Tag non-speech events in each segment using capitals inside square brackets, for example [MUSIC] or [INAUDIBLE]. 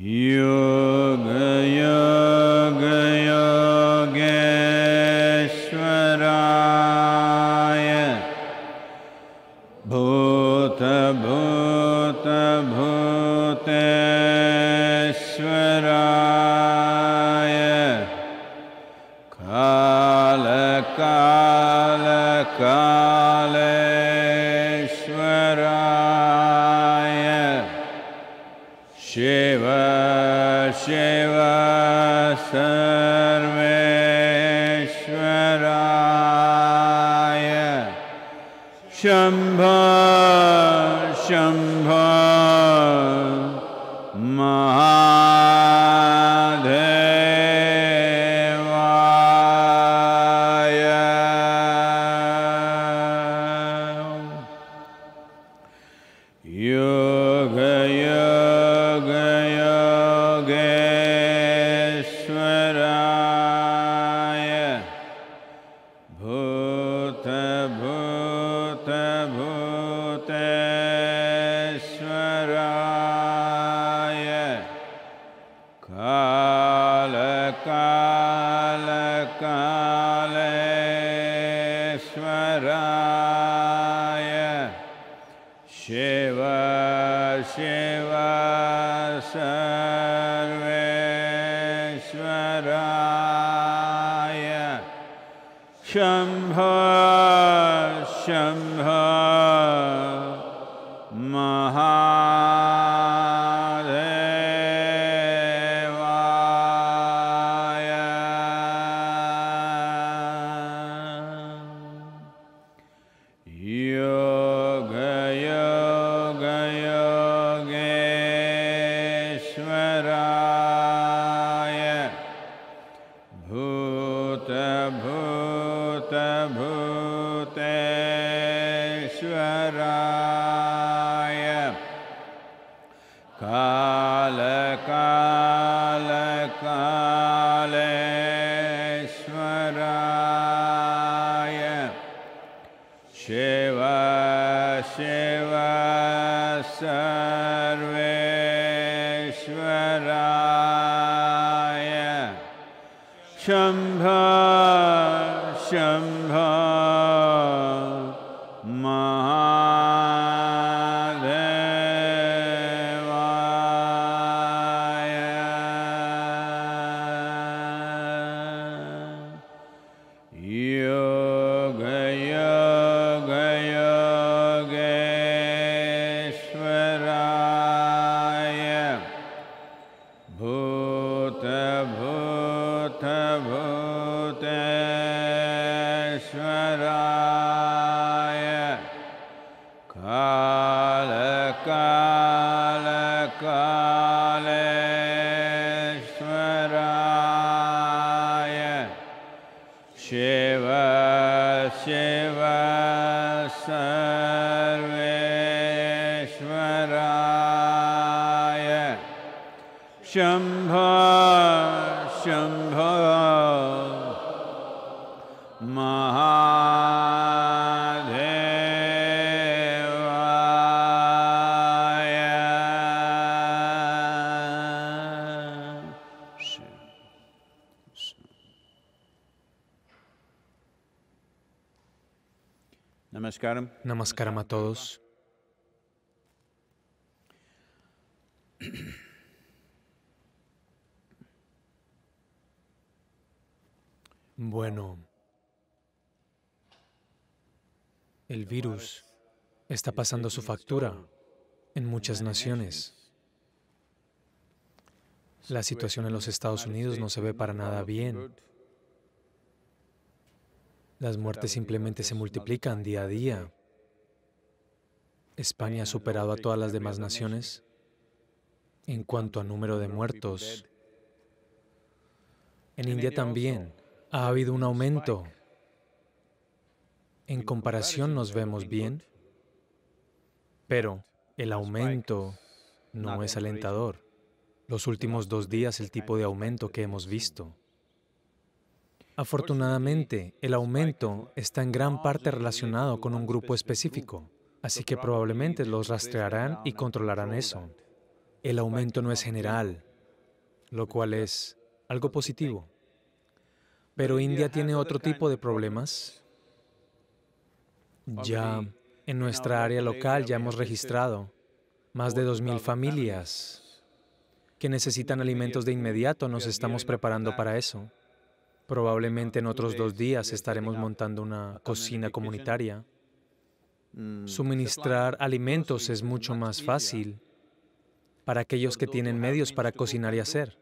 You. Ah. Shambha, Shambha. Namaskaram. Namaskaram a todos. Bueno, el virus está pasando su factura en muchas naciones. La situación en los Estados Unidos no se ve para nada bien. Las muertes simplemente se multiplican día a día. España ha superado a todas las demás naciones en cuanto a número de muertos. En India también ha habido un aumento. En comparación nos vemos bien, pero el aumento no es alentador. Los últimos dos días el tipo de aumento que hemos visto. Afortunadamente, el aumento está en gran parte relacionado con un grupo específico, así que probablemente los rastrearán y controlarán eso. El aumento no es general, lo cual es algo positivo. Pero India tiene otro tipo de problemas. Ya en nuestra área local ya hemos registrado más de 2.000 familias que necesitan alimentos de inmediato. Nos estamos preparando para eso. Probablemente en otros dos días estaremos montando una cocina comunitaria. Suministrar alimentos es mucho más fácil para aquellos que tienen medios para cocinar y hacer.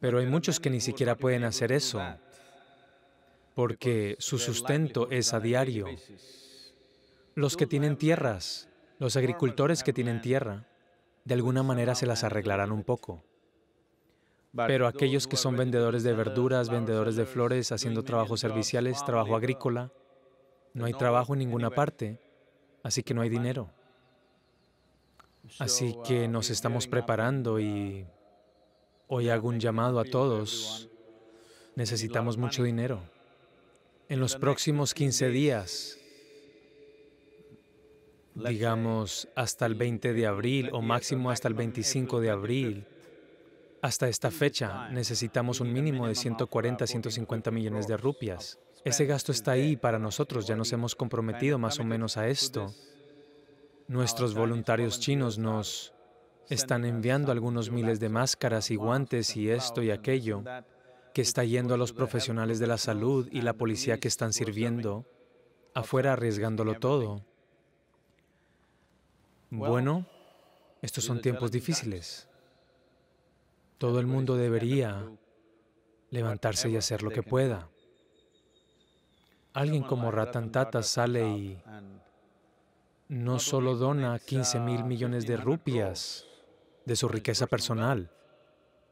Pero hay muchos que ni siquiera pueden hacer eso, porque su sustento es a diario. Los que tienen tierras, los agricultores que tienen tierra, de alguna manera se las arreglarán un poco. Pero aquellos que son vendedores de verduras, vendedores de flores, haciendo trabajos serviciales, trabajo agrícola, no hay trabajo en ninguna parte, así que no hay dinero. Así que nos estamos preparando y hoy hago un llamado a todos. Necesitamos mucho dinero. En los próximos 15 días, digamos hasta el 20 de abril o máximo hasta el 25 de abril, hasta esta fecha necesitamos un mínimo de 140 150 millones de rupias. Ese gasto está ahí para nosotros, ya nos hemos comprometido más o menos a esto. Nuestros voluntarios chinos nos están enviando algunos miles de máscaras y guantes y esto y aquello, que está yendo a los profesionales de la salud y la policía que están sirviendo, afuera arriesgándolo todo. Bueno, estos son tiempos difíciles. Todo el mundo debería levantarse y hacer lo que pueda. Alguien como Ratan Tata sale y no solo dona 15 mil millones de rupias de su riqueza personal,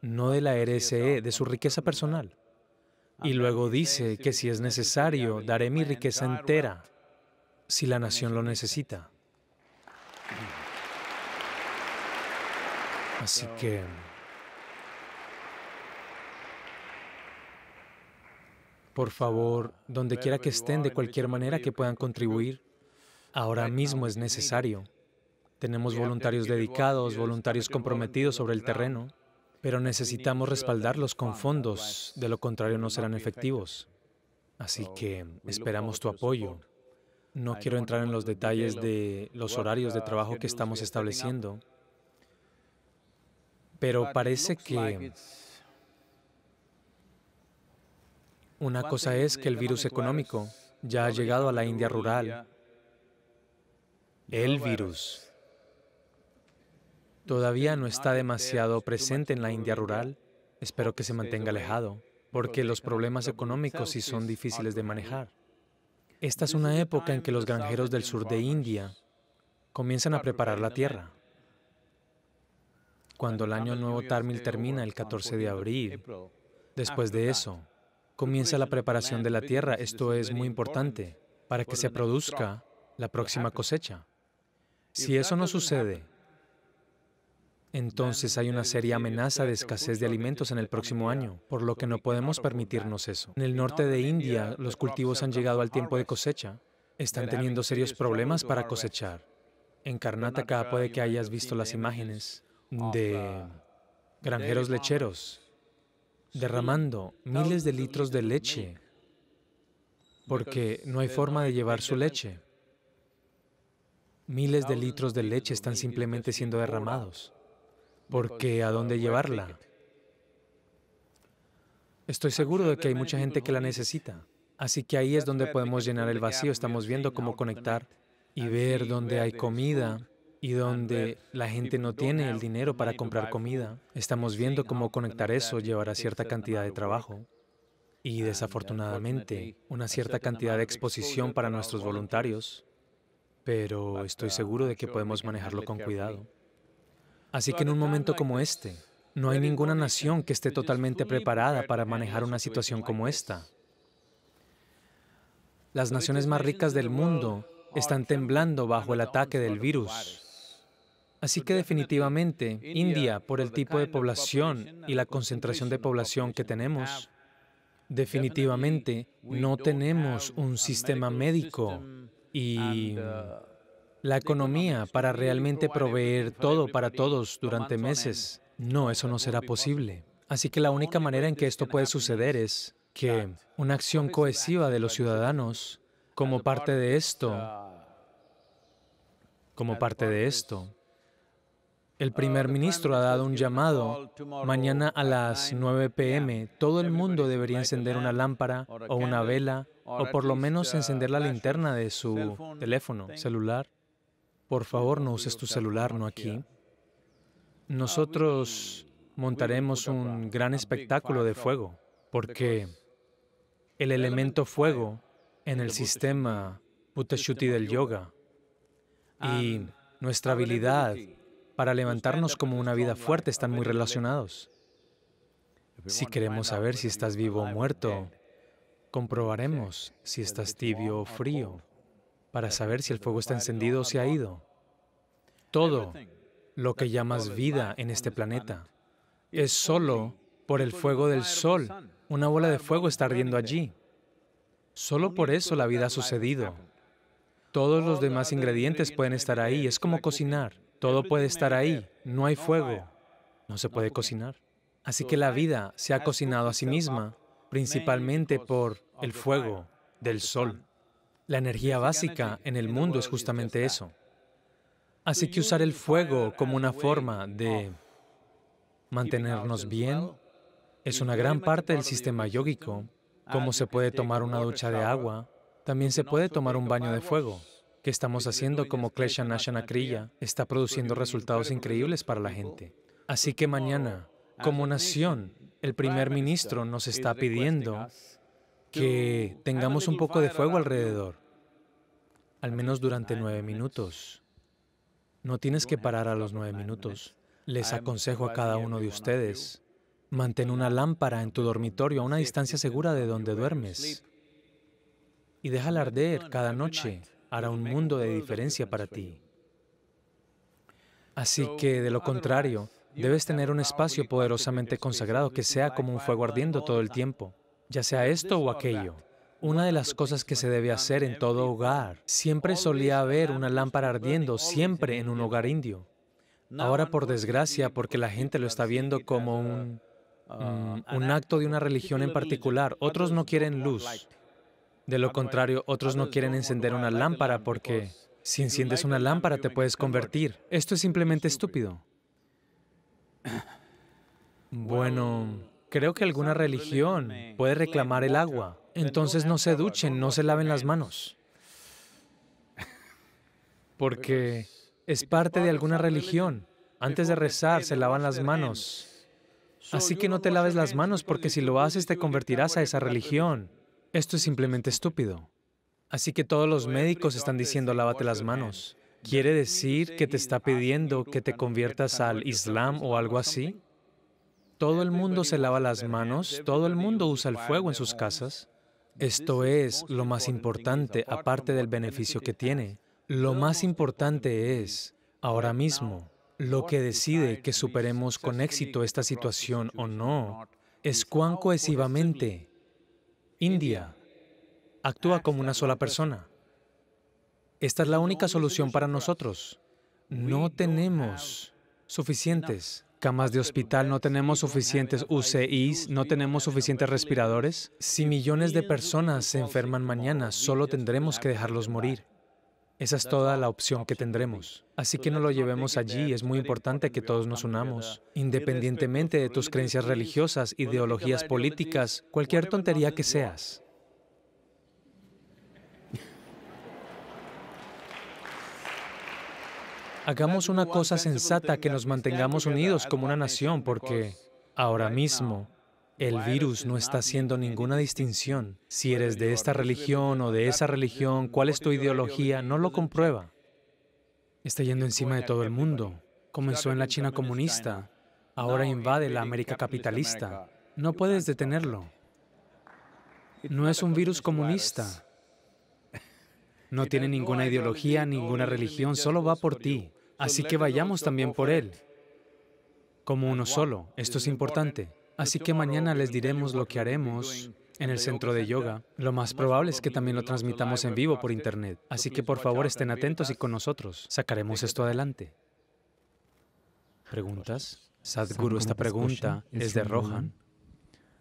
no de la RSE, de su riqueza personal. Y luego dice que si es necesario, daré mi riqueza entera si la nación lo necesita. Así que... Por favor, donde quiera que estén, de cualquier manera que puedan contribuir, ahora mismo um, es necesario. Tenemos voluntarios dedicados, voluntarios comprometidos sobre el terreno, pero necesitamos respaldarlos con fondos, de lo contrario no serán efectivos. Así que esperamos tu apoyo. No quiero entrar en los detalles de los horarios de uh, trabajo que estamos estableciendo, pero parece que Una cosa es que el virus económico ya ha llegado a la India rural. El virus todavía no está demasiado presente en la India rural. Espero que se mantenga alejado, porque los problemas económicos sí son difíciles de manejar. Esta es una época en que los granjeros del sur de India comienzan a preparar la tierra. Cuando el año nuevo Tamil este termina el 14 de abril, después de eso, comienza la preparación de la tierra. Esto es muy importante para que se produzca la próxima cosecha. Si eso no sucede, entonces hay una seria amenaza de escasez de alimentos en el próximo año, por lo que no podemos permitirnos eso. En el norte de India, los cultivos han llegado al tiempo de cosecha. Están teniendo serios problemas para cosechar. En Karnataka puede que hayas visto las imágenes de granjeros lecheros derramando miles de litros de leche porque no hay forma de llevar su leche. Miles de litros de leche están simplemente siendo derramados porque ¿a dónde llevarla? Estoy seguro de que hay mucha gente que la necesita. Así que ahí es donde podemos llenar el vacío. Estamos viendo cómo conectar y ver dónde hay comida y donde la gente no tiene el dinero para comprar comida. Estamos viendo cómo conectar eso llevará cierta cantidad de trabajo y uh, desafortunadamente una cierta cantidad de exposición para nuestros voluntarios, pero estoy uh, seguro de que podemos manejarlo con cuidado. Así que en un momento como este, no hay ninguna nación que esté totalmente preparada para manejar una situación como esta. Las naciones más ricas del mundo están temblando bajo el ataque del virus. Así que definitivamente India, por el tipo de población y la concentración de población que tenemos, definitivamente no tenemos un sistema médico y uh, la economía para realmente proveer todo para todos durante meses. No, eso no será posible. Así que la única manera en que esto puede suceder es que una acción cohesiva de los ciudadanos como parte de esto, uh, como parte de esto, el primer uh, ministro ha dado un llamado. Mañana a las 9 pm todo el mundo debería encender una lámpara o una vela o por lo menos uh, encender la linterna de su teléfono celular. Por favor, no uses tu celular, no aquí. Nosotros uh, montaremos un gran espectáculo de fuego porque el elemento fuego en el sistema Shuti del yoga y nuestra habilidad para levantarnos como una vida fuerte están muy relacionados. Si queremos saber si estás vivo o muerto, comprobaremos si estás tibio o frío, para saber si el fuego está encendido o se ha ido. Todo lo que llamas vida en este planeta es solo por el fuego del sol. Una bola de fuego está ardiendo allí. Solo por eso la vida ha sucedido. Todos los demás ingredientes pueden estar ahí. Es como cocinar. Todo puede estar ahí, no hay fuego, no se puede cocinar. Así que la vida se ha cocinado a sí misma, principalmente por el fuego del sol. La energía básica en el mundo es justamente eso. Así que usar el fuego como una forma de mantenernos bien es una gran parte del sistema yógico. Como se puede tomar una ducha de agua, también se puede tomar un baño de fuego que estamos haciendo como Klesha Nashana Kriya está produciendo resultados increíbles para la gente. Así que mañana, como nación, el primer ministro nos está pidiendo que tengamos un poco de fuego alrededor, al menos durante nueve minutos. No tienes que parar a los nueve minutos. Les aconsejo a cada uno de ustedes, mantén una lámpara en tu dormitorio a una distancia segura de donde duermes y déjala arder cada noche hará un mundo de diferencia para ti. Así que, de lo contrario, debes tener un espacio poderosamente consagrado que sea como un fuego ardiendo todo el tiempo, ya sea esto o aquello. Una de las cosas que se debe hacer en todo hogar, siempre solía haber una lámpara ardiendo, siempre en un hogar indio. Ahora, por desgracia, porque la gente lo está viendo como un, uh, mm, un acto de una religión en particular, otros no quieren luz, de lo ah, contrario, otros no quieren encender una lámpara porque pues, si enciendes una lámpara te puedes convertir. Esto es simplemente estúpido. Bueno, creo que alguna religión puede reclamar el agua. Entonces no se duchen, no se laven las manos. [LAUGHS] Porque es parte de alguna religión. Antes de rezar se lavan las manos. Así que no te laves las manos porque si lo haces te convertirás a esa religión. Esto es simplemente estúpido. Así que todos los médicos están diciendo lávate las manos. ¿Quiere decir que te está pidiendo que te conviertas al Islam o algo así? Todo el mundo se lava las manos, todo el mundo usa el fuego en sus casas. Esto es lo más importante, aparte del beneficio que tiene. Lo más importante es, ahora mismo, lo que decide que superemos con éxito esta situación o no, es cuán cohesivamente India actúa como una sola persona. Esta es la única solución para nosotros. No tenemos suficientes camas de hospital, no tenemos suficientes UCIs, no tenemos suficientes respiradores. Si millones de personas se enferman mañana, solo tendremos que dejarlos morir. Esa es toda la opción que tendremos. Así que no lo llevemos allí. Es muy importante que todos nos unamos. Independientemente de tus creencias religiosas, ideologías políticas, cualquier tontería que seas. [LAUGHS] Hagamos una cosa sensata, que nos mantengamos unidos como una nación, porque ahora mismo el virus no está haciendo ninguna distinción. Si eres de esta religión o de esa religión, cuál es tu ideología, no lo comprueba. Está yendo encima de todo el mundo. Comenzó en la China comunista, ahora invade la América capitalista. No puedes detenerlo. No es un virus comunista. [LAUGHS] No tiene ninguna ideología, ninguna religión, solo va por ti. Así que vayamos también por él, como uno solo. Esto es importante. Así este que mañana les diremos lo que haremos en el centro de yoga. Lo más probable es que también lo transmitamos en vivo por internet. Así que por favor estén atentos y con nosotros. Sacaremos esto adelante. ¿Preguntas? Sadhguru, esta pregunta es de Rohan.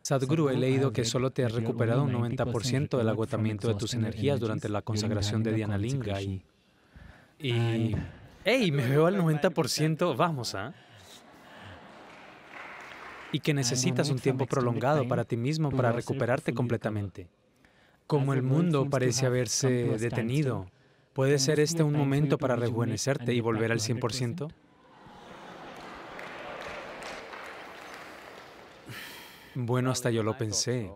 Sadhguru, he leído que solo te has recuperado un 90% del agotamiento de tus energías durante la consagración de Dhyanalinga y... y ¡Ey! Me veo al 90%. Vamos, ¿ah? y que necesitas un tiempo prolongado para ti mismo para recuperarte completamente. Como el mundo parece haberse detenido, ¿puede ser este un momento para rejuvenecerte y volver al 100%? Bueno, hasta yo lo pensé.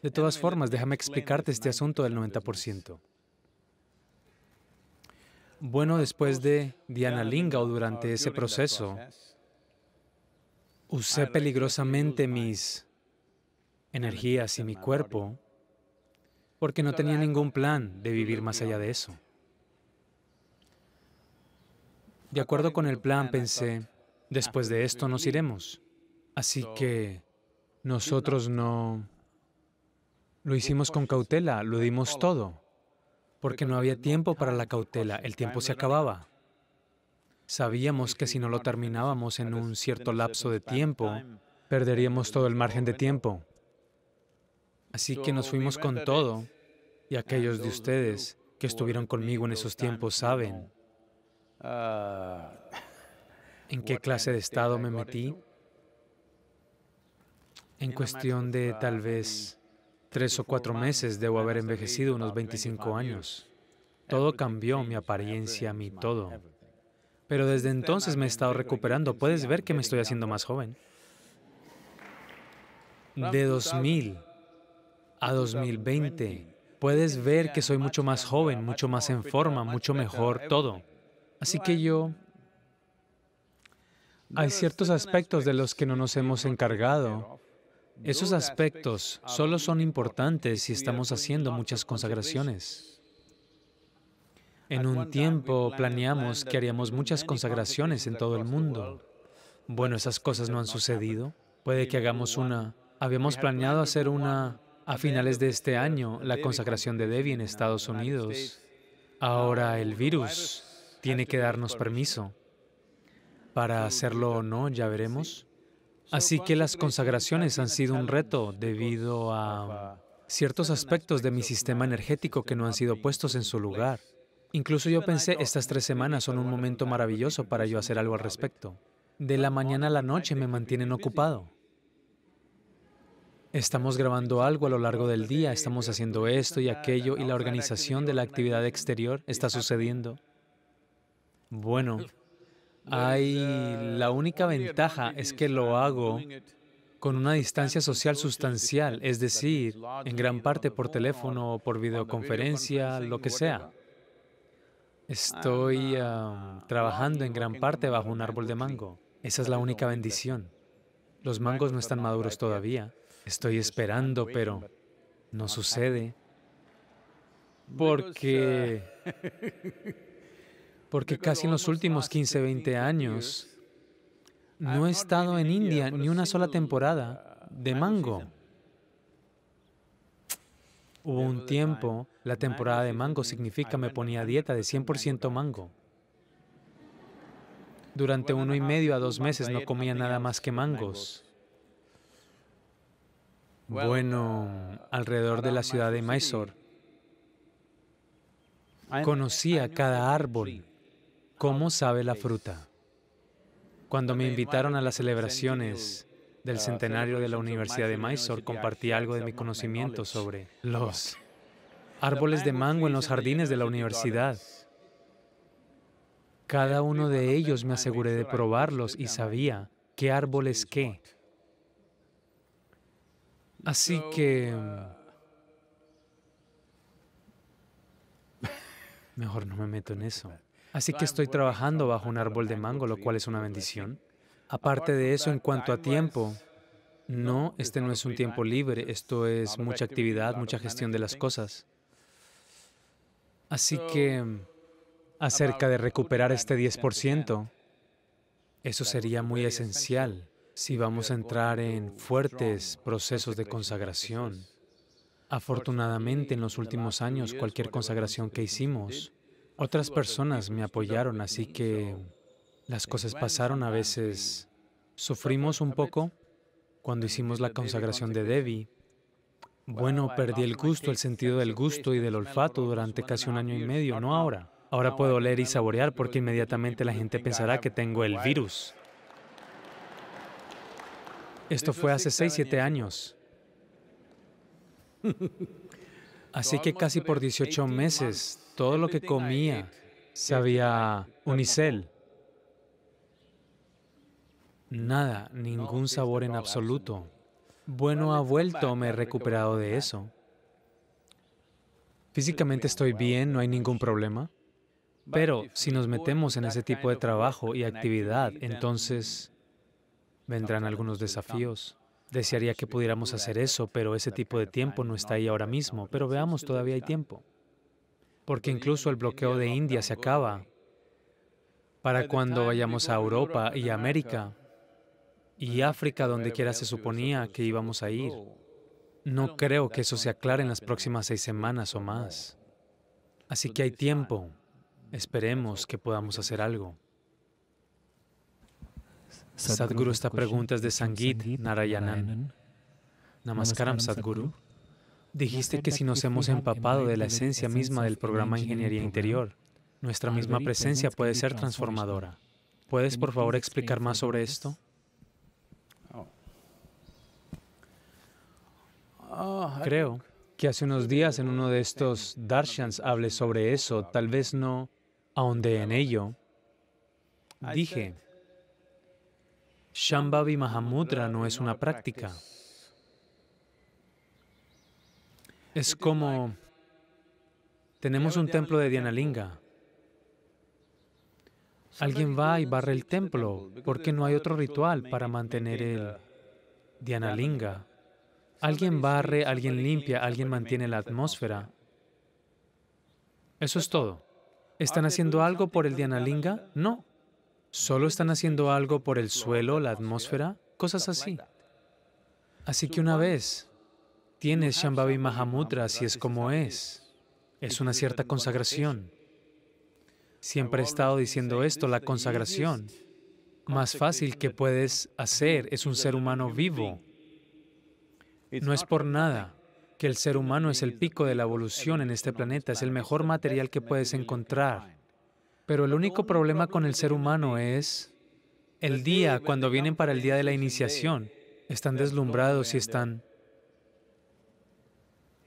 De todas formas, déjame explicarte este asunto del 90%. Bueno, después de Diana Linga o durante ese proceso, usé peligrosamente mis energías y mi cuerpo porque no tenía ningún plan de vivir más allá de eso. De acuerdo con el plan, pensé, después de esto nos iremos. Así que nosotros no... Lo hicimos con cautela, lo dimos todo, porque no había tiempo para la cautela, el tiempo se acababa. Sabíamos que si no lo terminábamos en un cierto lapso de tiempo, perderíamos todo el margen de tiempo. Así que nos fuimos con todo, y aquellos de ustedes que estuvieron conmigo en esos tiempos saben ah. en qué clase de estado me metí. En cuestión de tal vez tres o cuatro meses debo haber envejecido unos 25 años. Todo cambió, mi apariencia, mi todo. Pero desde este entonces me he estado recuperando. Puedes ver que me estoy haciendo más joven. De 2000 a 2020, puedes ver que soy mucho más joven, mucho más en forma, mucho mejor, eh, todo. Así que yo... Hay ciertos aspectos de los que no nos hemos encargado. Esos aspectos solo son importantes si estamos haciendo muchas consagraciones. En un tiempo planeamos que haríamos muchas consagraciones en todo el mundo. Bueno, esas cosas no han sucedido. Puede que hagamos una. Habíamos planeado hacer una a finales de este año, la consagración de Debbie en Estados Unidos. Ahora el virus tiene que darnos permiso. Para hacerlo o no, ya veremos. Así que las consagraciones han sido un reto debido a ciertos aspectos de mi sistema energético que no han sido puestos en su lugar. Incluso yo pensé, estas tres semanas son un momento maravilloso para yo hacer algo al respecto. De la mañana a la noche me mantienen ocupado. Estamos grabando algo a lo largo del día, estamos haciendo esto y aquello y la organización de la actividad exterior está sucediendo. Bueno, hay la única ventaja es que lo hago con una distancia social sustancial, es decir, en gran parte por teléfono o por videoconferencia, lo que sea. Estoy ah, trabajando en gran parte bajo un árbol de mango. Esa es la única bendición. Los mangos no están maduros todavía. Estoy esperando, pero no sucede. Porque... Ah. [LAUGHS] Porque casi en los últimos 15, 20 años no he estado en India ni una sola temporada uh, de mango. Hubo un tiempo, la temporada de mango significa me ponía dieta de 100% mango. Durante uno y medio a dos meses no comía nada más que mangos. Bueno, ah, alrededor de la ciudad de Mysore, ah, conocía cada árbol, cómo sabe la fruta. Cuando me invitaron a las celebraciones, del ah, centenario de la Universidad de Mysore compartí algo de mi conocimiento sobre los árboles de mango en los jardines de la universidad. Cada uno de ellos me aseguré de probarlos y sabía qué árbol es qué. Así que... Ah. [LAUGHS] Mejor no me meto en eso. [LAUGHS] Así que estoy trabajando bajo un árbol de mango, lo cual es una bendición. Aparte de eso, en cuanto a tiempo, no, este no es un tiempo libre, pues, esto es mucha actividad, mucha gestión de las cosas. Así que acerca de recuperar este 10%, eso sería muy esencial si vamos a entrar en fuertes procesos de consagración. Afortunadamente, en los últimos años, cualquier consagración que hicimos, otras personas me apoyaron, así que las este, cosas pasaron a veces. Sufrimos un poco cuando hicimos la consagración de Devi. Bueno, perdí el gusto, el sentido del gusto y del olfato durante casi un año y medio, no ahora. Ahora puedo oler y saborear porque inmediatamente la gente pensará que tengo el virus. Pues Esto fue hace 6, 7 años. [LAUGHS] Así que casi por 18 meses, todo lo que comía sabía unicel. Nada, ningún sabor en absoluto. Bueno, ha vuelto, me he recuperado de eso. Físicamente estoy bien, no hay ningún problema. Pero si nos metemos en ese tipo de trabajo y actividad, entonces vendrán algunos desafíos. Desearía que pudiéramos hacer eso, pero ese tipo de tiempo no está ahí ahora mismo. Pero veamos, todavía hay tiempo. Porque incluso el bloqueo de India se acaba para cuando vayamos a Europa y América y África, donde quiera se suponía que íbamos a ir. No creo que eso se aclare en las próximas seis semanas o más. Así que hay tiempo. Esperemos que podamos hacer algo. Sadhguru, esta pregunta es de Sangit Narayanan. Namaskaram, Sadhguru. Dijiste que si nos hemos empapado de la esencia misma del programa Ingeniería Interior, nuestra misma presencia puede ser transformadora. ¿Puedes, por favor, explicar más sobre esto? Creo que hace unos días en uno de estos darshans hablé sobre eso, tal vez no ahondé en ello. Dije, Shambhavi Mahamudra no es una práctica. Es como, tenemos un templo de Dhyanalinga. Alguien va y barre el templo porque no hay otro ritual para mantener el Dhyanalinga. Alguien barre, alguien limpia, alguien mantiene la atmósfera. Eso es todo. ¿Están haciendo algo por el Dhyanalinga? No. Solo están haciendo algo por el suelo, la atmósfera, cosas así. Así que una vez tienes Shambhavi Mahamudra, si es como es, es una cierta consagración. Siempre he estado diciendo esto, la consagración más fácil que puedes hacer es un ser humano vivo no es por nada que el ser humano es el pico de la evolución en este planeta, es el mejor material que puedes encontrar. Pero el único problema con el ser humano es el día, cuando vienen para el día de la iniciación, están deslumbrados y están,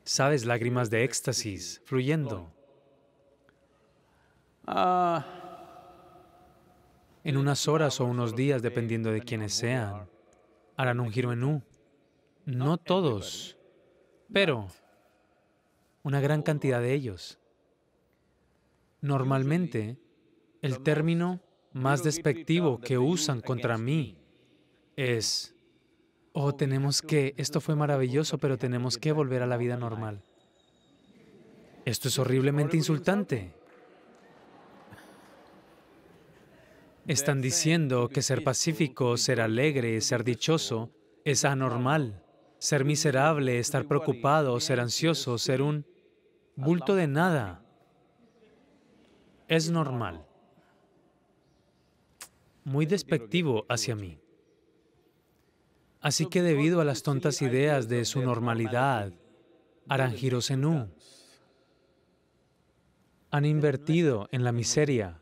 sabes, lágrimas de éxtasis fluyendo. Ah, en unas horas o unos días, dependiendo de quiénes sean, harán un giro en U. No todos, pero una gran cantidad de ellos. Normalmente, el término más despectivo que usan contra mí es, oh, oh tenemos que, esto fue maravilloso, pero tenemos que volver a la vida normal. Esto es horriblemente insultante. Están diciendo que ser pacífico, ser alegre, ser dichoso es anormal ser miserable, estar preocupado, ser ansioso, ser un bulto de nada. Es normal. Muy despectivo hacia mí. Así que debido a las tontas ideas de su normalidad, Aranjiro Senú han invertido en la miseria.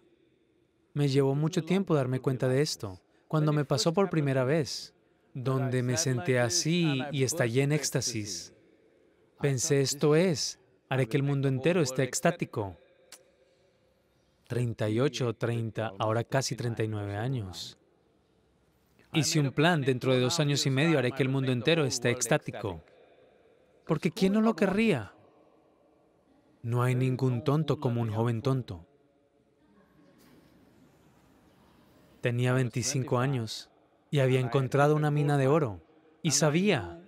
Me llevó mucho tiempo darme cuenta de esto. Cuando me pasó por primera vez, donde me senté así y estallé en éxtasis. Pensé, esto es, haré que el mundo entero esté extático. 38, 30, ahora casi 39 años. Hice un plan, dentro de dos años y medio haré que el mundo entero esté extático. Porque ¿quién no lo querría? No hay ningún tonto como un joven tonto. Tenía 25 años y había encontrado una mina de oro y sabía,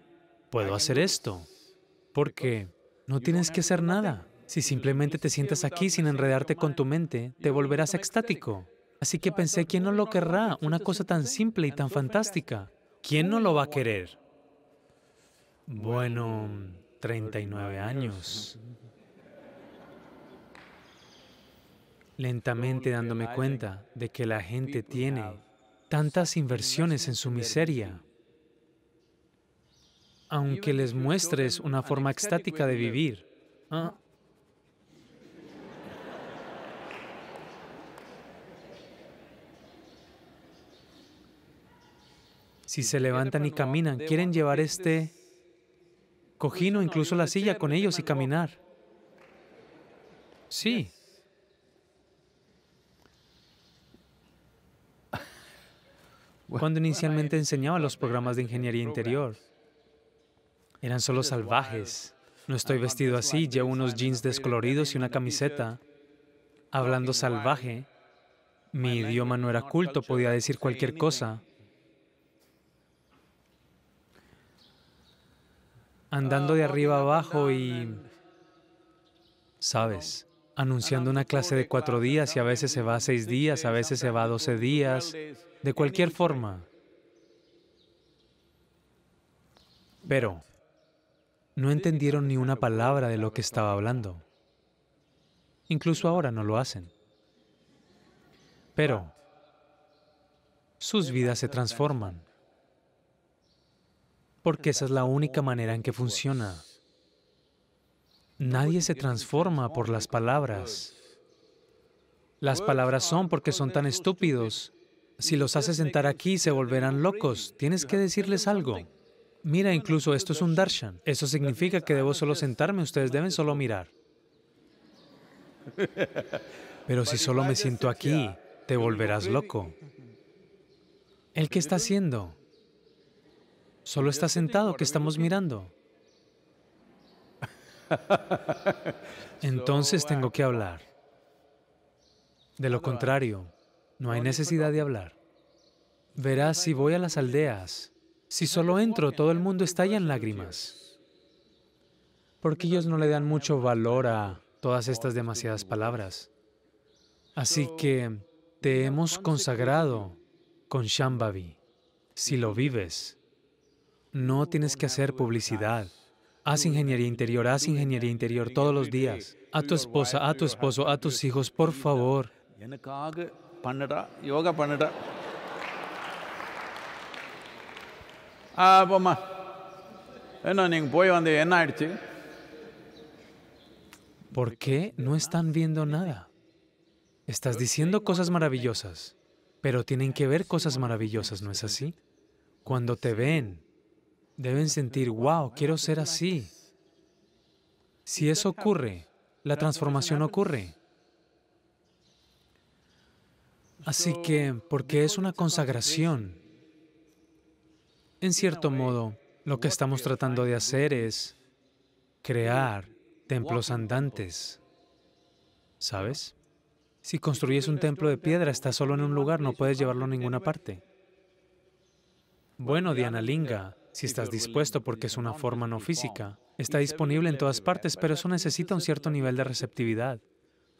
puedo hacer esto, porque no tienes que hacer nada. Si simplemente te sientas aquí sin enredarte con tu mente, te volverás extático. Así que pensé, ¿quién no lo querrá? Una cosa tan simple y tan fantástica. ¿Quién no lo va a querer? Bueno, 39 años. Lentamente dándome cuenta de que la gente tiene tantas inversiones en su miseria. Aunque les muestres una forma extática de vivir, ah. si se levantan y caminan, quieren llevar este cojín o incluso la silla con ellos y caminar. Sí, cuando inicialmente enseñaba los programas de ingeniería interior. Eran solo salvajes. No estoy vestido así, llevo unos jeans descoloridos y una camiseta. Hablando salvaje, mi idioma no era culto, podía decir cualquier cosa. Andando ah, de arriba abajo y, sabes, anunciando una clase de cuatro días y a veces se va a seis días, a veces se va a doce días, de cualquier forma. Pero no entendieron ni una palabra de lo que estaba hablando. Incluso ahora no lo hacen. Pero sus vidas se transforman. Porque esa es la única manera en que funciona. Nadie se transforma por las palabras. Las palabras son porque son tan estúpidos si los haces sentar aquí, se volverán locos. Tienes que decirles algo. Mira, incluso esto es un darshan. Eso significa que debo solo sentarme, ustedes deben solo mirar. Pero si solo me siento aquí, te volverás loco. ¿El qué está haciendo? Solo está sentado, que estamos mirando. Entonces tengo que hablar. De lo contrario, no hay necesidad de hablar. Verás, si voy a las aldeas, si solo entro, todo el mundo estalla en lágrimas. Porque ellos no le dan mucho valor a todas estas demasiadas palabras. Así que te hemos consagrado con Shambhavi. Si lo vives, no tienes que hacer publicidad. Haz ingeniería interior, haz ingeniería interior todos los días. A tu esposa, a tu esposo, a tus hijos, por favor yoga ah ¿Por qué no están viendo nada? Estás diciendo cosas maravillosas, pero tienen que ver cosas maravillosas, ¿no es así? Cuando te ven, deben sentir, wow, quiero ser así. Si eso ocurre, la transformación ocurre. Así que, porque es una consagración, en cierto modo, lo que estamos tratando de hacer es crear templos andantes. ¿Sabes? Si construyes un templo de piedra, está solo en un lugar, no puedes llevarlo a ninguna parte. Bueno, Diana Linga, si estás dispuesto, porque es una forma no física, está disponible en todas partes, pero eso necesita un cierto nivel de receptividad.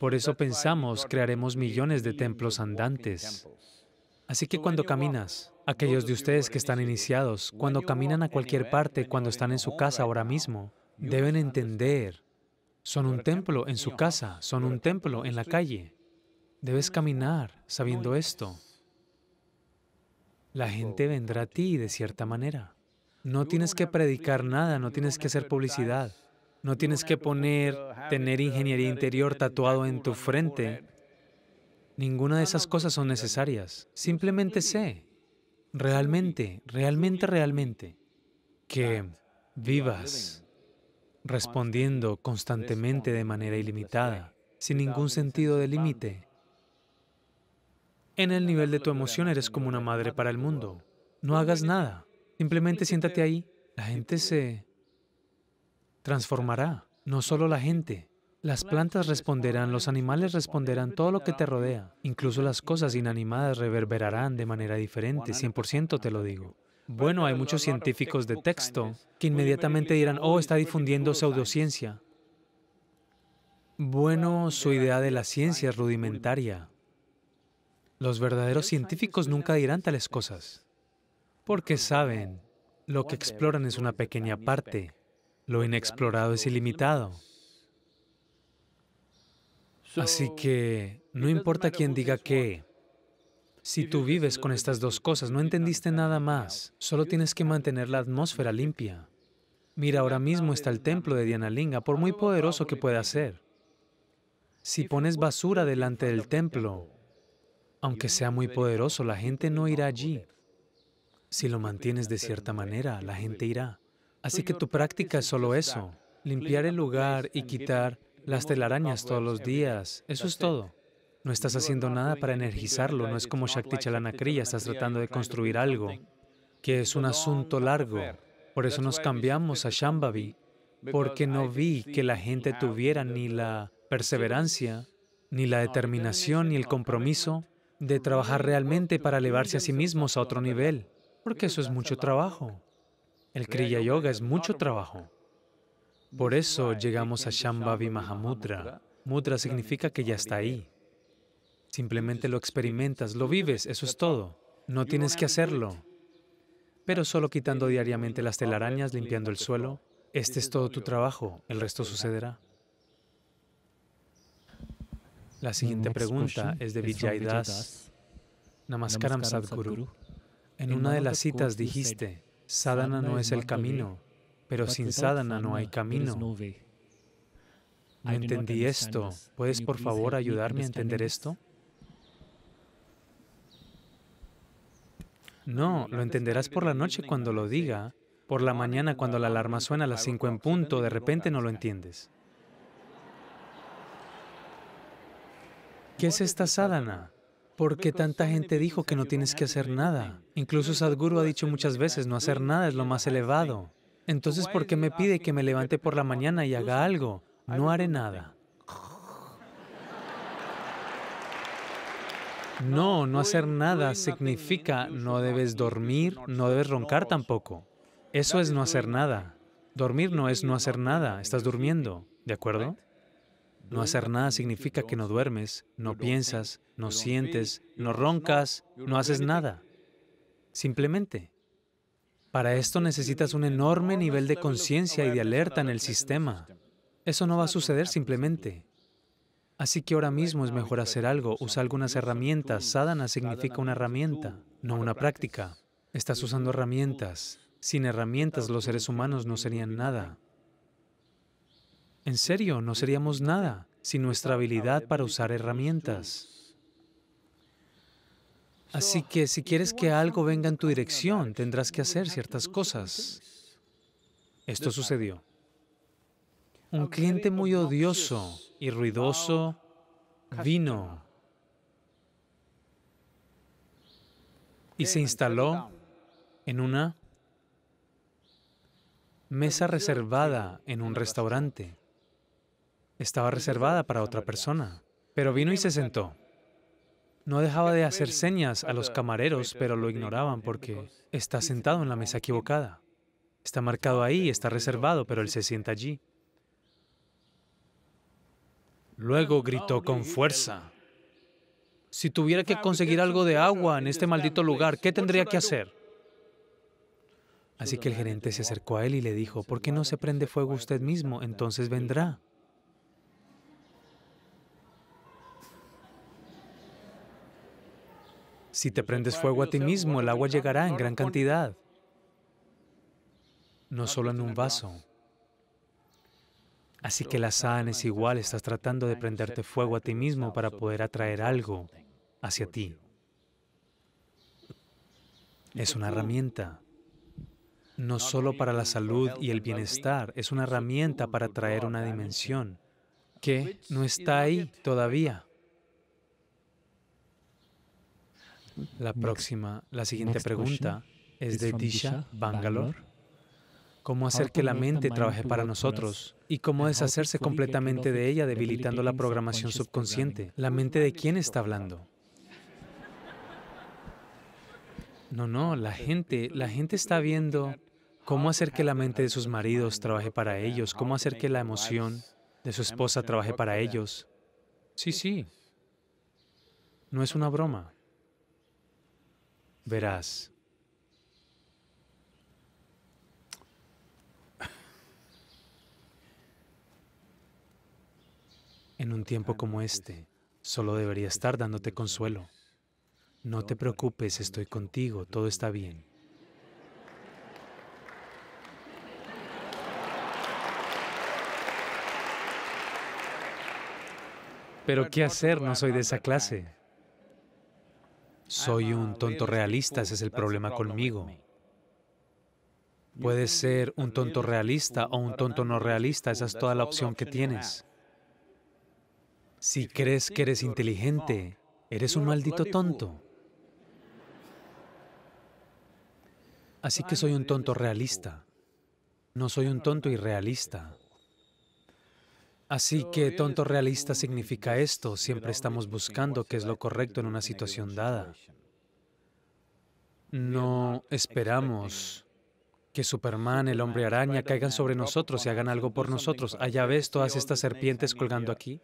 Por eso pensamos, crearemos millones de templos andantes. Así que cuando caminas, aquellos de ustedes que están iniciados, cuando caminan a cualquier parte, cuando están en su casa ahora mismo, deben entender, son un templo en su casa, son un templo en la calle. Debes caminar sabiendo esto. La gente vendrá a ti de cierta manera. No tienes que predicar nada, no tienes que hacer publicidad. No tienes que poner tener ingeniería interior tatuado en tu frente. Ninguna de esas cosas son necesarias. Simplemente sé, realmente, realmente, realmente, que vivas respondiendo constantemente de manera ilimitada, sin ningún sentido de límite. En el nivel de tu emoción eres como una madre para el mundo. No hagas nada. Simplemente siéntate ahí. La gente se transformará no solo la gente. Las plantas responderán, los animales responderán, todo lo que te rodea. Incluso las cosas inanimadas reverberarán de manera diferente, 100% te lo digo. Bueno, hay muchos científicos de texto que inmediatamente dirán, oh, está difundiendo pseudociencia. Bueno, su idea de la ciencia es rudimentaria. Los verdaderos científicos nunca dirán tales cosas, porque saben, lo que exploran es una pequeña parte lo inexplorado es ilimitado. Así que no importa quién diga qué, si tú vives con estas dos cosas, no entendiste nada más, solo tienes que mantener la atmósfera limpia. Mira, ahora mismo está el templo de Dianalinga, por muy poderoso que pueda ser. Si pones basura delante del templo, aunque sea muy poderoso, la gente no irá allí. Si lo mantienes de cierta manera, la gente irá. Así que tu práctica es solo eso, limpiar el lugar y quitar las telarañas todos los días. Eso es todo. No estás haciendo nada para energizarlo, no es como Shakti Chalanakriya, estás tratando de construir algo, que es un asunto largo. Por eso nos cambiamos a Shambhavi, porque no vi que la gente tuviera ni la perseverancia, ni la determinación, ni el compromiso de trabajar realmente para elevarse a sí mismos a otro nivel, porque eso es mucho trabajo. El Kriya Yoga es mucho trabajo. Por eso llegamos a Shambhavi Mahamudra. Mudra significa que ya está ahí. Simplemente lo experimentas, lo vives, eso es todo. No tienes que hacerlo. Pero solo quitando diariamente las telarañas, limpiando el suelo, este es todo tu trabajo, el resto sucederá. La siguiente pregunta es de Vijay Das. Namaskaram Sadhguru. En una de las citas dijiste, Sadhana no es el camino, pero sin sadhana no hay camino. No entendí esto. ¿Puedes por favor ayudarme a entender esto? No, lo entenderás por la noche cuando lo diga, por la mañana cuando la alarma suena a las cinco en punto, de repente no lo entiendes. ¿Qué es esta sadhana? Porque tanta gente dijo que no tienes que hacer nada. Incluso Sadhguru ha dicho muchas veces, no hacer nada es lo más elevado. Entonces, ¿por qué me pide ah, que me levante por la mañana y haga algo? [LAUGHS] No haré nada. No, no hacer nada significa no debes dormir, no debes roncar tampoco. Eso es no hacer nada. Dormir no es no hacer nada, estás durmiendo, ¿de acuerdo? No hacer nada significa que no duermes, no piensas, no sientes, no roncas, no haces nada. Simplemente. Para esto necesitas un enorme nivel de conciencia y de alerta en el sistema. Eso no va a suceder simplemente. Así que ahora mismo es mejor hacer algo, usa algunas herramientas. Sadhana significa una herramienta, no una práctica. Estás usando herramientas. Sin herramientas los seres humanos no serían nada. En serio, no seríamos nada sin nuestra habilidad para usar herramientas. Así que si quieres que algo venga en tu dirección, tendrás que hacer ciertas cosas. Esto sucedió. Un cliente muy odioso y ruidoso vino y se instaló en una mesa reservada en un restaurante. Estaba reservada para otra persona, pero vino y se sentó. No dejaba de hacer señas a los camareros, pero lo ignoraban porque está sentado en la mesa equivocada. Está marcado ahí, está reservado, pero él se sienta allí. Luego gritó con fuerza, si tuviera que conseguir algo de agua en este maldito lugar, ¿qué tendría que hacer? Así que el gerente se acercó a él y le dijo, ¿por qué no se prende fuego usted mismo? Entonces vendrá. Si te prendes fuego a ti mismo, el agua llegará en gran cantidad, no solo en un vaso. Así que la sana es igual, estás tratando de prenderte fuego a ti mismo para poder atraer algo hacia ti. Es una herramienta, no solo para la salud y el bienestar, es una herramienta para atraer una dimensión que no está ahí todavía. La próxima, la siguiente pregunta es de Disha Bangalore. ¿Cómo hacer que la mente trabaje para nosotros? ¿Y cómo deshacerse completamente de ella debilitando la programación subconsciente? ¿La mente de quién está hablando? No, no, la gente, la gente está viendo cómo hacer que la mente de sus maridos trabaje para ellos, cómo hacer que la emoción de su esposa trabaje para ellos. Sí, sí. No es una broma. Verás. En un tiempo como este, solo debería estar dándote consuelo. No te preocupes, estoy contigo, todo está bien. Pero ¿qué hacer? No soy de esa clase. Soy un tonto realista, ese es el problema conmigo. Puedes ser un tonto realista o un tonto no realista, esa es toda la opción que tienes. Si crees que eres inteligente, eres un maldito tonto. Así que soy un tonto realista. No soy un tonto irrealista. Así que tonto realista significa esto, siempre estamos buscando qué es lo correcto en una situación dada. No esperamos que Superman, el hombre araña, caigan sobre nosotros y hagan algo por nosotros. Allá ves todas estas serpientes colgando aquí,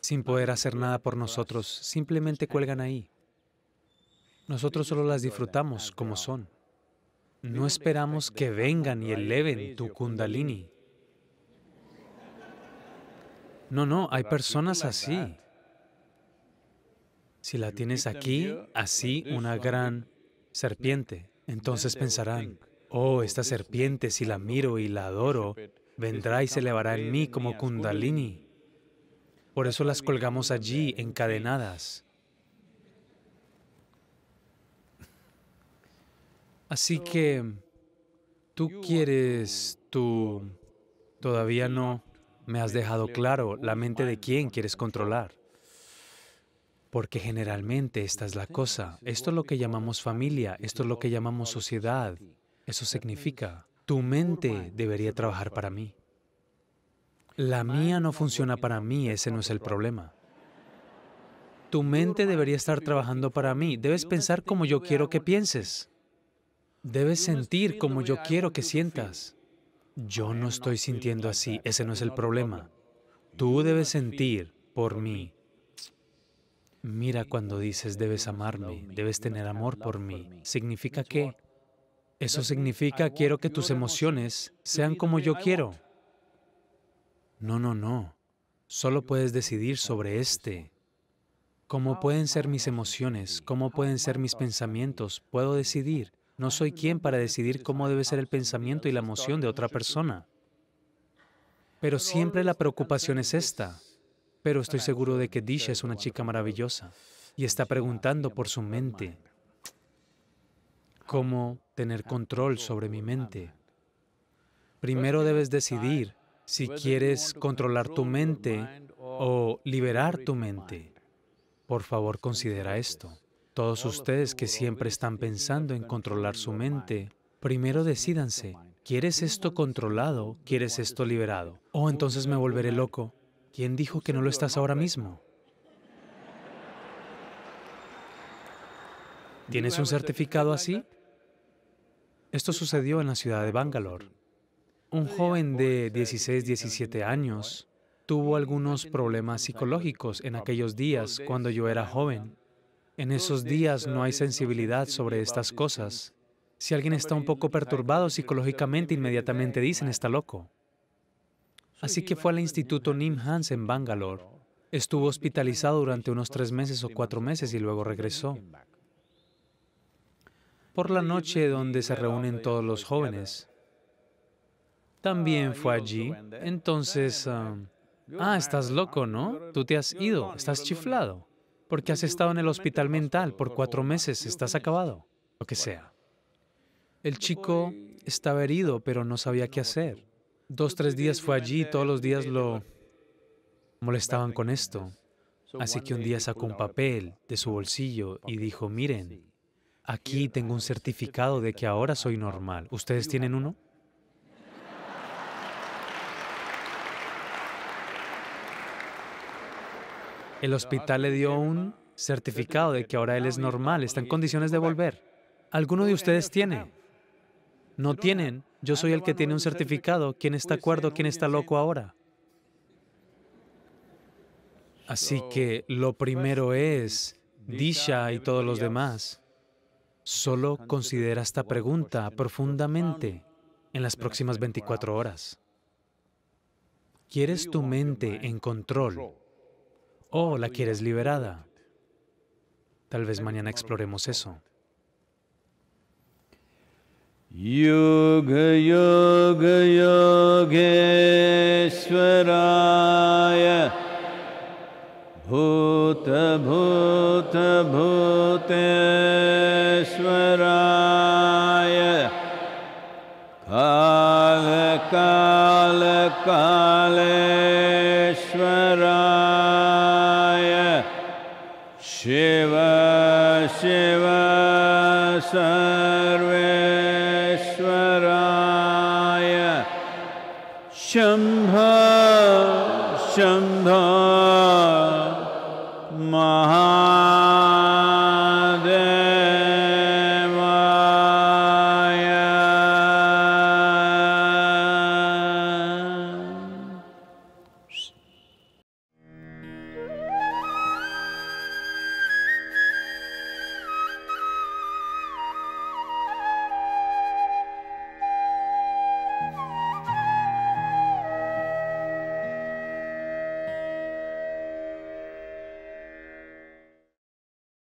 sin poder hacer nada por nosotros, simplemente cuelgan ahí. Nosotros solo las disfrutamos como son. No esperamos que vengan y eleven tu kundalini. No, no, hay personas así. Si la tienes aquí, así, una gran serpiente, entonces pensarán, oh, oh, esta serpiente, si la miro y la adoro, vendrá y se elevará en mí como kundalini. Por eso las colgamos allí, encadenadas. Así que tú quieres, tú todavía no me has dejado claro la mente de quién quieres controlar. Porque generalmente esta es la cosa. Esto es lo que llamamos familia, esto es lo que llamamos sociedad. Eso significa, tu mente debería trabajar para mí. La mía no funciona para mí, ese no es el problema. Tu mente debería estar trabajando para mí. Debes pensar como yo quiero que pienses. Debes sentir como yo quiero que sientas yo no estoy sintiendo así, ese no es el problema. Tú debes sentir por mí. Mira cuando dices debes amarme, debes tener amor por mí. ¿Significa qué? Eso significa quiero que tus emociones sean como yo quiero. No, no, no. Solo puedes decidir sobre este. ¿Cómo pueden ser mis emociones? ¿Cómo pueden ser mis pensamientos? Puedo decidir. No soy quien para decidir cómo debe ser el pensamiento y la emoción de otra persona. Pero siempre la preocupación es esta. Pero estoy seguro de que Disha es una chica maravillosa y está preguntando por su mente. ¿Cómo tener control sobre mi mente? Primero debes decidir si quieres controlar tu mente o liberar tu mente. Por favor, considera esto. Todos ustedes que siempre están pensando en controlar su mente, primero decídanse, ¿quieres esto controlado? ¿Quieres esto liberado? Oh, entonces me volveré loco. ¿Quién dijo que no lo estás ahora mismo? [LAUGHS] ¿Tienes un certificado así? Esto sucedió en la ciudad de Bangalore. Un joven de 16, 17 años ¿eh? tuvo algunos problemas psicológicos en aquellos días cuando yo era joven. En esos días no hay sensibilidad sobre estas cosas. Si alguien está un poco perturbado psicológicamente, inmediatamente dicen está loco. Así que fue al Instituto Nim Hans en Bangalore. Estuvo hospitalizado durante unos tres meses o cuatro meses y luego regresó. Por la noche donde se reúnen todos los jóvenes. También ah, fue allí. Entonces, ah, ah, estás loco, ¿no? Tú te has ido, estás chiflado porque has estado en el hospital mental por cuatro meses, estás acabado, lo que sea. El chico estaba herido, pero no sabía qué hacer. Dos, tres días fue allí, todos los días lo molestaban con esto. Así que un día sacó un papel de su bolsillo y dijo, miren, aquí tengo un certificado de que ahora soy normal. ¿Ustedes tienen uno? El hospital le dio un certificado de que ahora él es normal, está en condiciones de volver. ¿Alguno de ustedes tiene? No tienen. Yo soy el que tiene un certificado. ¿Quién está acuerdo? ¿Quién está loco ahora? Así que lo primero es, Disha y todos los demás, solo considera esta pregunta profundamente en las próximas 24 horas. ¿Quieres tu mente en control o la quieres liberada. Tal vez mañana exploremos eso. Yoga Yoga Yogeshwaraya Bhuta Bhuta Bhuteshwaraya Kala Kala Kala राय शम्